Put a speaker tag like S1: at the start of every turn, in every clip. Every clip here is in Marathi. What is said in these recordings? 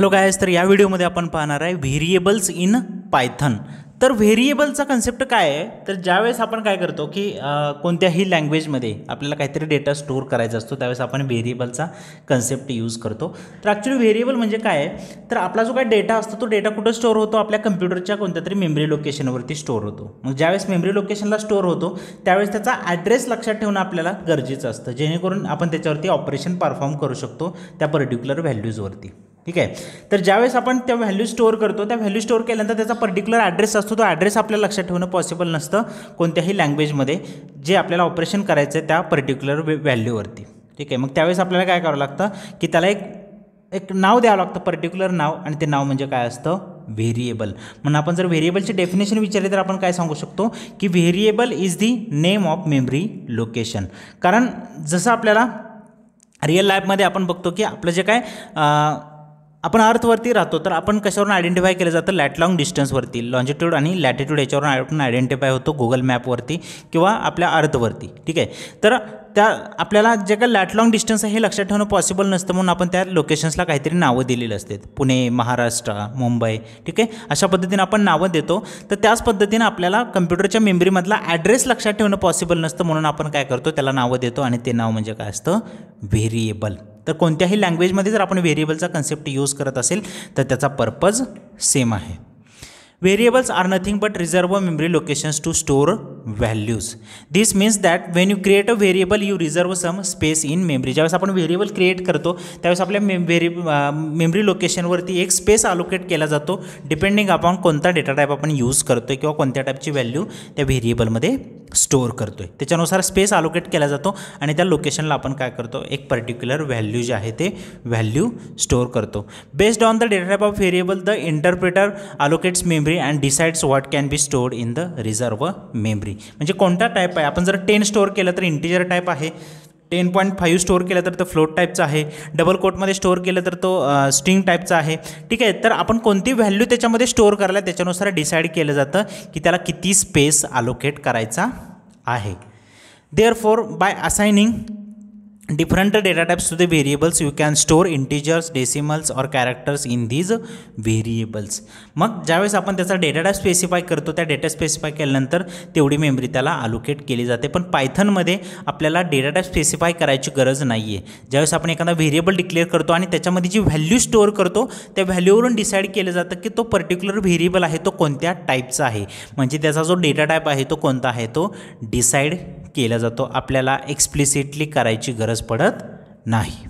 S1: हॅलो काय तर या व्हिडिओमध्ये आपण पाहणार आहे व्हेरिएबल्स इन पायथन तर व्हेरिएबलचा कन्सेप्ट काय आहे तर ज्यावेळेस आपण काय करतो की कोणत्याही लँग्वेजमध्ये आपल्याला काहीतरी डेटा स्टोअर करायचा असतो त्यावेळेस आपण व्हेरिएबलचा कन्सेप्ट यूज करतो तर ॲक्च्युली व्हेरिएबल म्हणजे काय आहे तर आपला जो काय डेटा असतो तो डेटा कुठं स्टोअर होतो आपल्या कम्प्युटरच्या कोणत्या तरी मेमरी लोकेशनवरती स्टोअर होतो मग ज्यावेळेस मेमरी लोकेशनला स्टोअर होतो त्यावेळेस त्याचा ॲड्रेस लक्षात ठेवणं आपल्याला गरजेचं असतं जेणेकरून आपण त्याच्यावरती ऑपरेशन परफॉर्म करू शकतो त्या पर्टिक्युलर व्हॅल्यूजवरती ठीक आहे तर ज्यावेळेस आपण त्या व्हॅल्यू स्टोअर करतो त्या व्हॅल्यू स्टोअर केल्यानंतर त्याचा पर्टिक्युलर ॲड्रेस असतो तो ॲड्रेस आपल्याला लक्षात ठेवणं पॉसिबल नसतं कोणत्याही लँग्वेजमध्ये जे आपल्याला ऑपरेशन करायचं आहे त्या पर्टिक्युलर व्हॅल्यूवरती ठीक आहे मग त्यावेळेस आपल्याला काय करावं लागतं की त्याला एक एक नाव द्यावं लागतं पर्टिक्युलर नाव आणि ते नाव म्हणजे काय असतं व्हेरिएबल म्हणून आपण जर व्हेरिएबलची डेफिनेशन विचारली तर आपण काय सांगू शकतो की variable is the name of memory location कारण जसं आपल्याला रिअल लाईफमध्ये आपण बघतो की आपलं जे काय आपण अर्थवरती राहतो तर आपण कशावरून आयडेंटिफाय केलं जातं लॅट डिस्टन्सवरती लॉन्जिट्यूड आणि लॅटिट्यूड याच्यावरून आपण आयडेंटिफाय होतो गुगल मॅपवरती किंवा आपल्या अर्थवरती ठीक आहे तर त्या आपल्याला जे काय लॅट डिस्टन्स आहे हे लक्षात ठेवणं पॉसिबल नसतं म्हणून आपण त्या लोकेशन्सला काहीतरी नावं दिलेली असतात पुणे महाराष्ट्र मुंबई ठीक आहे अशा पद्धतीनं आपण नावं देतो तर त्याच पद्धतीनं आपल्याला कम्प्युटरच्या मेमरीमधला ॲड्रेस लक्षात ठेवणं पॉसिबल नसतं म्हणून आपण काय करतो त्याला नावं देतो आणि ते नाव म्हणजे काय असतं व्हेरिएबल तर कोणत्याही लँग्वेजमध्ये जर आपण व्हेरिएबलचा कन्सेप्ट यूज करत असेल तर त्याचा पर्पज सेम आहे variables are nothing but reserve memory locations to store values this means that when you create a variable you reserve some space in memory ज्यावेळेस आपण व्हेरिएबल क्रिएट करतो त्यावेळेस आपल्या मे व्हेरि मेमरी लोकेशनवरती एक स्पेस अलोकेट केला जातो डिपेंडिंग अपॉन कोणता डेटा टाईप आपण यूज करतो किंवा कोणत्या टाईपची व्हॅल्यू त्या व्हेरिएबलमध्ये स्टोअर करतो आहे त्याच्यानुसार स्पेस अलोकेट केला जातो आणि त्या लोकेशनला आपण काय करतो एक पर्टिक्युलर व्हॅल्यू जे आहे ते व्हॅल्यू स्टोअर करतो based on the data type of variable the interpreter allocates memory and decides what can be stored in the reserve memory म्हणजे कोणता टाईप आहे आपण जर टेन स्टोअर केलं तर इंटिजर टाईप आहे टेन पॉईंट फाईव्ह स्टोअर केलं तर तो फ्लोट टाईपचा आहे डबल कोटमध्ये स्टोअर केलं तर तो स्ट्रिंग टाईपचा आहे ठीक आहे तर आपण कोणती व्हॅल्यू त्याच्यामध्ये स्टोअर करायला त्याच्यानुसार डिसाईड केलं जातं की त्याला किती स्पेस अलोकेट करायचा आहे therefore by assigning different data types to the variables you can store integers decimals or characters in these variables मग ज्यावेळेस आपण त्याचा डेटा टाईप स्पेसिफाय करतो त्या डेटा स्पेसिफाय केल्यानंतर तेवढी मेमरी त्याला अलोकेट केली जाते पण पायथनमध्ये आपल्याला डेटा टाईप स्पेसिफाय करायची गरज नाही आहे ज्यावेळेस आपण एखादा व्हेरिएबल डिक्लेअर करतो आणि त्याच्यामध्ये जी व्हॅल्यू स्टोअर करतो त्या व्हॅल्यूवरून डिसाईड केलं जातं की तो पर्टिक्युलर व्हेरिएबल आहे तो कोणत्या टाईपचा आहे म्हणजे त्याचा जो डेटा टाईप आहे तो कोणता आहे तो डिसाईड केला जातो आपल्याला एक्सप्लिसिटली करायची गरज पडत नाही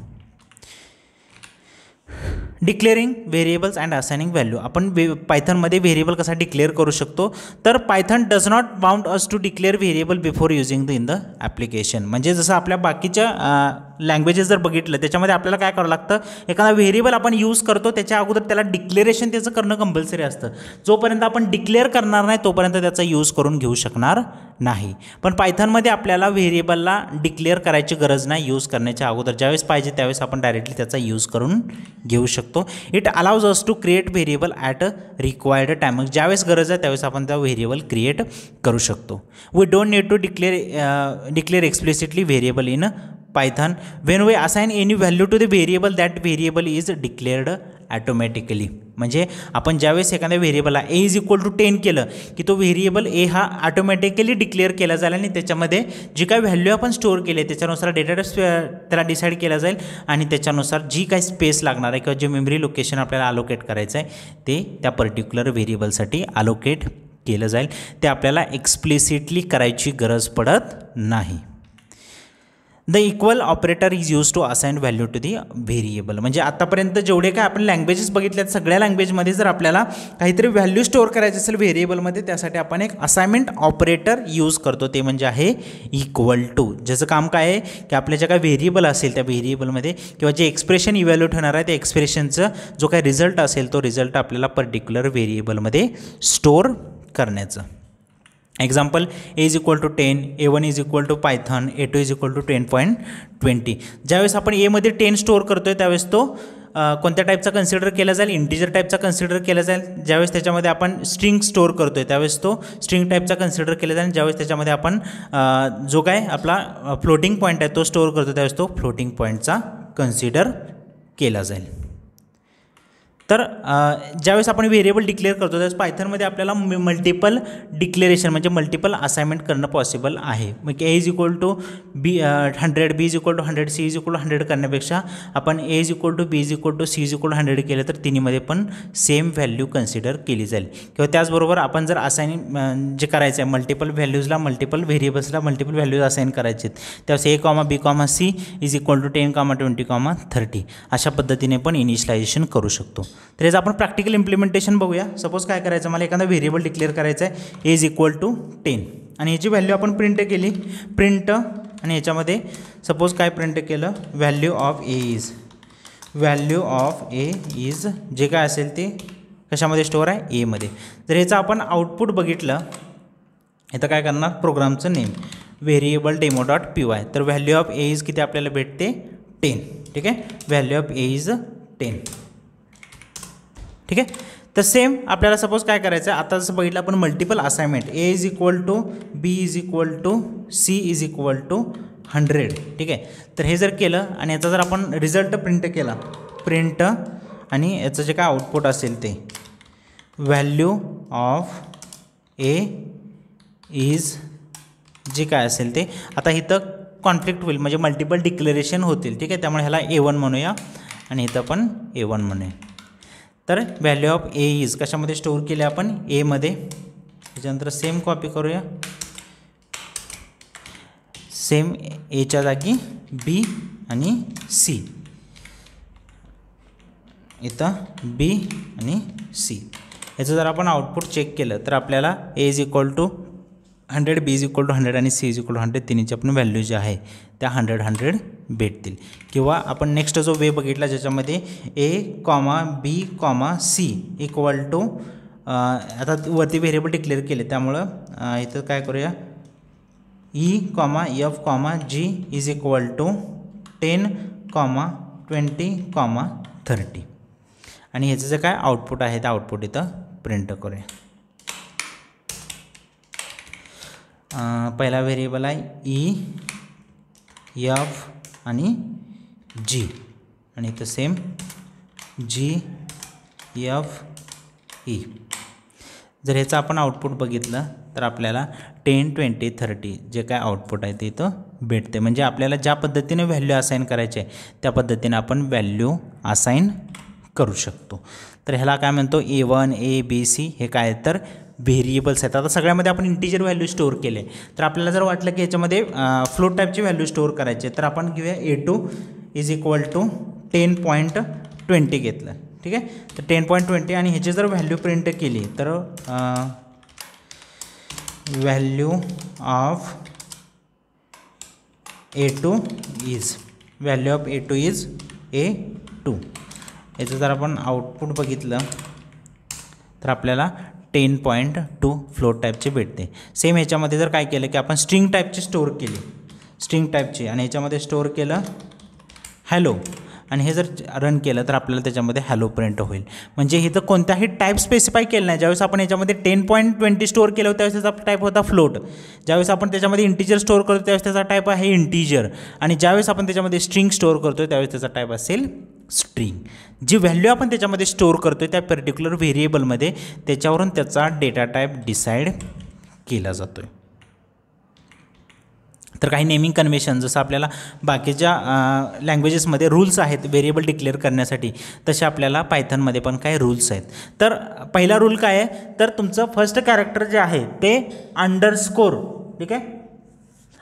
S1: declaring variables and assigning value आपण वे पायथनमध्ये व्हेरिएबल कसा डिक्लेअर करू शकतो तर Python does not bound us to declare variable before using the in the application म्हणजे जसं आपल्या बाकीच्या लँग्वेजेस जर बघितलं त्याच्यामध्ये आपल्याला काय करावं लागतं एखादा व्हेरिएबल आपण यूज करतो त्याच्या अगोदर त्याला डिक्लेरेशन त्याचं करणं कंपल्सरी असतं जोपर्यंत आपण डिक्लेअर करणार नाही तोपर्यंत त्याचा यूज करून घेऊ शकणार नाही पण पायथनमध्ये आपल्याला व्हेरिएबलला डिक्लेअर करायची गरज नाही यूज करण्याच्या अगोदर ज्यावेळेस पाहिजे त्यावेळेस आपण डायरेक्टली त्याचा यूज करून घेऊ शकतो it allows us to create variable at a required मग ज्यावेळेस गरज आहे त्यावेळेस आपण त्या व्हेरिएबल क्रिएट करू शकतो we don't need to declare declare explicitly variable in Python when we assign any value to the variable that variable is declared automatically म्हणजे आपण ज्यावेळेस एखाद्या व्हेरिएबलला a is equal to ten केलं की तो व्हेरिएबल ए हा ऑटोमॅटिकली डिक्लेअर केला जाईल आणि त्याच्यामध्ये जी काय व्हॅल्यू आपण स्टोअर केली त्याच्यानुसार डेटा त्याला डिसाईड केला जाईल आणि त्याच्यानुसार जी काही स्पेस लागणार आहे किंवा जे मेमरी लोकेशन आपल्याला अलोकेट करायचं आहे ते त्या पर्टिक्युलर व्हेरिएबलसाठी अलोकेट केलं जाईल ते आपल्याला एक्सप्लिसिटली करायची गरज पडत नाही the equal operator is use to assign value to the variable म्हणजे आतापर्यंत जेवढे काय आपण लँग्वेजेस बघितल्यात सगळ्या लँग्वेजमध्ये जर आपल्याला काहीतरी व्हॅल्यू स्टोअर करायचं असेल व्हेरिएबलमध्ये त्यासाठी आपण एक असाइनमेंट ऑपरेटर यूज करतो ते म्हणजे आहे इक्वल टू ज्याचं काम काय आहे की आपल्या ज्या काय व्हेरिएबल असेल त्या व्हेरिएबलमध्ये किंवा जे एक्सप्रेशन इव्हॅल्यूट होणार आहे त्या एक्सप्रेशनचं जो काय रिझल्ट असेल तो रिझल्ट आपल्याला पर्टिक्युलर व्हेरिएबलमध्ये स्टोअर करण्याचं example a is equal to ten a one is equal to Python a two is equal to ten point twenty ज्यावेळेस आपण एमध्ये टेन स्टोअर करतो आहे त्यावेळेस तो कोणत्या टाईपचा कन्सिडर केला जाईल इंटिजर टाईपचा कन्सिडर केला जाईल ज्यावेळेस त्याच्यामध्ये आपण स्ट्रिंग स्टोअर करतो आहे त्यावेळेस तो स्ट्रिंग टाईपचा कन्सिडर केला जाईल ज्यावेळेस त्याच्यामध्ये आपण जो काय आपला फ्लोटिंग पॉईंट आहे तो स्टोअर करतो त्यावेळेस तो फ्लोटिंग पॉईंटचा कन्सिडर केला जाईल तर ज्यावेळेस आपण व्हेरिएबल डिक्लेअर करतो त्यावेळेस पायथनमध्ये आपल्याला मल्टिपल डिक्लेरेशन म्हणजे मल्टिपल असाइनमेंट करणं पॉसिबल आहे मग a is equal to b hundred B is equal to hundred c is equal to hundred करण्यापेक्षा आपण a is equal to B is equal to C is equal hundred केलं तर तिन्हीमध्ये पण सेम व्हॅल्यू कन्सिडर केली जाईल किंवा त्याचबरोबर आपण जर असाइन जे करायचं आहे मल्टिपल व्हॅल्यूजला मल्टिपल व्हेरिएबल्सला मल्टिपल व्हॅल्यूज असाइन करायचे आहेत त्यावेळेस a comma B comma c is equal to ten comma twenty comma thirty अशा पद्धतीने पण इनिशलायझेशन करू शकतो तर याचं आपण प्रॅक्टिकल इम्प्लिमेंटेशन बघूया सपोज काय करायचं मला एखादा व्हेरिएबल डिक्लेअर करायचं आहे एज इक्वल टू टेन आणि याची व्हॅल्यू आपण प्रिंट केली प्रिंट आणि याच्यामध्ये सपोज काय प्रिंट केलं value of A is value of A is जे काय असेल ते कशामध्ये स्टोअर आहे एमध्ये तर याचं आपण आउटपुट बघितलं इथं काय करणार प्रोग्रामचं name variable demo dot P Y तर व्हॅल्यू ऑफ ए इज किती आपल्याला भेटते टेन ठीक आहे value of A is ten ठीक आहे तर सेम आपल्याला सपोज काय करायचं आहे आता जसं बघितलं आपण multiple assignment A is equal to B is equal to C is equal to hundred ठीक आहे तर हे जर केलं आणि याचा जर आपण रिझल्ट प्रिंट केला प्रिंट आणि याचं जे काय आउटपुट असेल ते व्हॅल्यू ऑफ ए इज जे काय असेल ते आता इथं कॉन्फ्लिक्ट होईल म्हणजे मल्टिपल डिक्लेरेशन होतील ठीक आहे त्यामुळे ह्याला ए वन म्हणूया आणि इथं पण ए वन म्हणूया तर व्हॅल्यू ऑफ ए इज कशामध्ये स्टोर केले आपण एमध्ये त्याच्यानंतर सेम कॉपी करूया सेम एच्या जागी बी आणि सी इथं बी आणि सी याचं जर आपण आउटपुट चेक केलं तर आपल्याला A is equal to hundred B is equal to hundred आणि C is equal to hundred तिन्हीची आपण व्हॅल्यू जी आहे त्या हंड्रेड हंड्रेड भेटतील किंवा आपण नेक्स्ट जो वे बघितला ज्याच्यामध्ये A comma B comma C equal to आता वरती व्हेरिएबल डिक्लेअर केले त्यामुळं इथं काय करूया E comma F comma G is equal to ten comma twenty comma thirty आणि ह्याचं जे काय आउटपुट आहे ते आउटपुट इथं प्रिंट करूया पहिला व्हेरिएबल आहे ई e, एफ आणि जी आणि इथं सेम जी एफ ई जर ह्याचं आपण आउटपुट बघितलं तर आपल्याला टेन ट्वेंटी थर्टी जे काय आउटपुट आहे ते इथं भेटते म्हणजे आपल्याला ज्या पद्धतीने व्हॅल्यू असाईन करायची आहे त्या पद्धतीने आपण व्हॅल्यू असाईन करू शकतो तर ह्याला काय म्हणतो ए वन ए बी सी हे काय तर व्हेरिएबल्स आहेत आता सगळ्यामध्ये आपण इंटिजर व्हॅल्यू स्टोअर केले तर आपल्याला जर वाटलं की याच्यामध्ये फ्लो टाईपची व्हॅल्यू स्टोअर करायची तर आपण घेऊया A two is equal to ten point twenty घेतलं ठीक आहे तर टेन पॉईंट ट्वेंटी आणि ह्याची जर व्हॅल्यू प्रिंट केली तर value of A two is value of A two is A two याचं जर आपण आउटपुट बघितलं तर आपल्याला टेन पॉईंट टू फ्लोट टाईपचे भेटते सेम ह्याच्यामध्ये जर काय केलं की आपण स्ट्रिंग टाईपचे स्टोअर केली स्ट्रिंग टाईपचे आणि ह्याच्यामध्ये स्टोअर केलं हॅलो आणि हे जर रन केलं तर आपल्याला त्याच्यामध्ये हॅलो प्रिंट होईल म्हणजे तर कोणताही टाईप स्पेसिफाय केलं नाही ज्यावेळेस आपण याच्यामध्ये टेन पॉईंट ट्वेंटी स्टोअर केलं त्यावेळेस त्याचा टाईप होता फ्लोट ज्यावेळेस आपण त्याच्यामध्ये इंटीजर स्टोअर करतो त्यावेळेस त्याचा टाईप आहे इंटीजर आणि ज्यावेळेस आपण त्याच्यामध्ये स्ट्रिंग स्टोअर करतो त्यावेळेस त्याचा टाईप असेल स्ट्रिंग जी व्हॅल्यू आपण त्याच्यामध्ये स्टोअर करतो त्या पर्टिक्युलर व्हेरिएबलमध्ये त्याच्यावरून त्याचा डेटा टाईप डिसाईड केला जातो आहे तर काही नेमिंग कन्व्हेशन जसं आपल्याला बाकीच्या लँग्वेजेसमध्ये रूल्स आहेत व्हेरिएबल डिक्लेअर करण्यासाठी तसे आपल्याला पायथनमध्ये पण काही रूल्स आहेत तर पहिला रूल काय आहे तर तुमचं फर्स्ट कॅरेक्टर जे आहे ते अंडरस्कोर ठीक आहे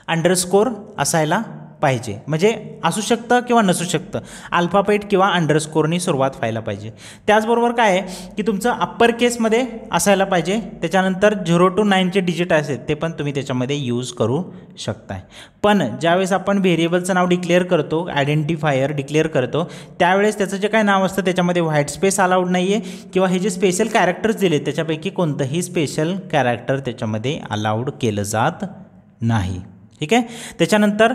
S1: अंडरस्कोर असायला पाहिजे म्हणजे असू शकतं किंवा नसू शकतं अल्फापेट किंवा अंडरस्कोरनी सुरुवात व्हायला पाहिजे त्याचबरोबर काय आहे की तुमचं अप्पर केसमध्ये असायला पाहिजे त्याच्यानंतर झिरो टू नाईनचे डिजिट असेल ते पण तुम्ही त्याच्यामध्ये यूज करू शकताय पण ज्यावेळेस आपण व्हेरिएबलचं नाव डिक्लेअर करतो आयडेंटिफायर डिक्लेअर करतो त्यावेळेस त्याचं जे काय नाव असतं त्याच्यामध्ये व्हाईट स्पेस अलाउड नाही आहे किंवा हे जे स्पेशल कॅरेक्टर्स दिले त्याच्यापैकी कोणतंही स्पेशल कॅरेक्टर त्याच्यामध्ये अलाउड केलं जात नाही ठीक आहे त्याच्यानंतर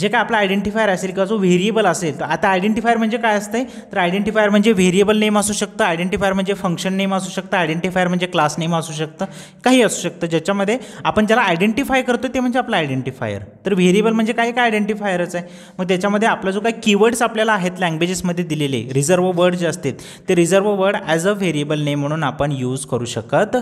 S1: जे काय आपला आयडेंटिफायर असेल किंवा जो व्हेरिएबल असेल तर आता आयडेंटिफायर म्हणजे काय असते तर आयडेंटिफायर म्हणजे व्हेरिएबल नेम असू शकतं आयडेंटिफायर म्हणजे फंक्शन नेम असू शकतं आयडेंटिफायर म्हणजे क्लास नेम असू शकतं काही असू शकतं ज्याच्यामध्ये आपण ज्याला आयडेंटिफाय करतो ते म्हणजे आपलं आयडेंटिफायर तर व्हेरिएबल म्हणजे काय काय आयडेंटिफायरच आहे मग त्याच्यामध्ये आपला जो काही कीवर्ड्स आपल्याला आहेत लँग्वेजेसमध्ये दिलेले रिझर्व वर्ड जे असतात ते reserve word as a variable name म्हणून आपण यूज करू शकत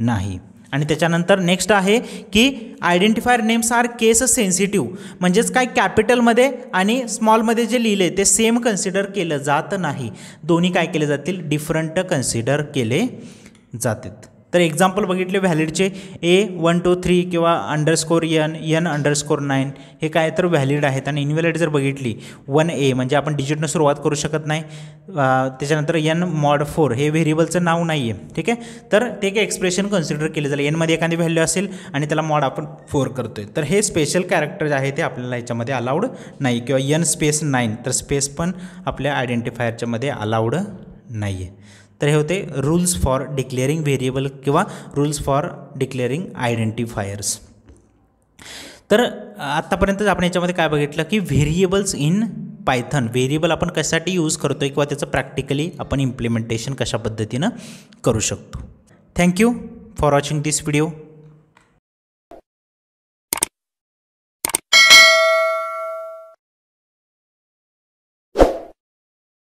S1: नाही आणि त्याच्यानंतर नेक्स्ट आहे की identifier names are case sensitive म्हणजेच काय कॅपिटलमध्ये आणि स्मॉलमध्ये जे लिहिले ते सेम कन्सिडर केलं जात नाही दोन्ही काय केले जातील डिफरंट कन्सिडर केले जातात तर एक्झाम्पल बघितले व्हॅलिडचे ए वन टू थ्री किंवा underscore N N underscore nine हे काय तर व्हॅलिड आहेत आणि इनव्हॅलिड जर बघितली वन ए म्हणजे आपण डिजिटनं सुरुवात करू शकत नाही त्याच्यानंतर यन मॉड फोर हे व्हेरिएबलचं नाव नाही आहे ठीक आहे तर ते काही एक्सप्रेशन कन्सिडर केलं जाईल एनमध्ये एखादी व्हॅल्यू असेल आणि त्याला मॉड आपण फोर करतो आहे तर हे स्पेशल कॅरेक्टर जे आहे ते आपल्याला याच्यामध्ये अलाउड नाही किंवा यन स्पेस नाईन तर स्पेस पण आपल्या आयडेंटिफायरच्यामध्ये अलाउड नाही आहे तर हे होते रूल्स फॉर डिक्लेअरिंग व्हेरिएबल किंवा रूल्स फॉर डिक्लेअरिंग आयडेंटिफायर्स तर आत्तापर्यंतच आपण याच्यामध्ये काय बघितलं की व्हेरिएबल्स इन पायथन व्हेरिएबल आपण कशासाठी यूज करतो किंवा त्याचं प्रॅक्टिकली आपण इम्प्लिमेंटेशन कशा पद्धतीनं करू शकतो thank you for watching this video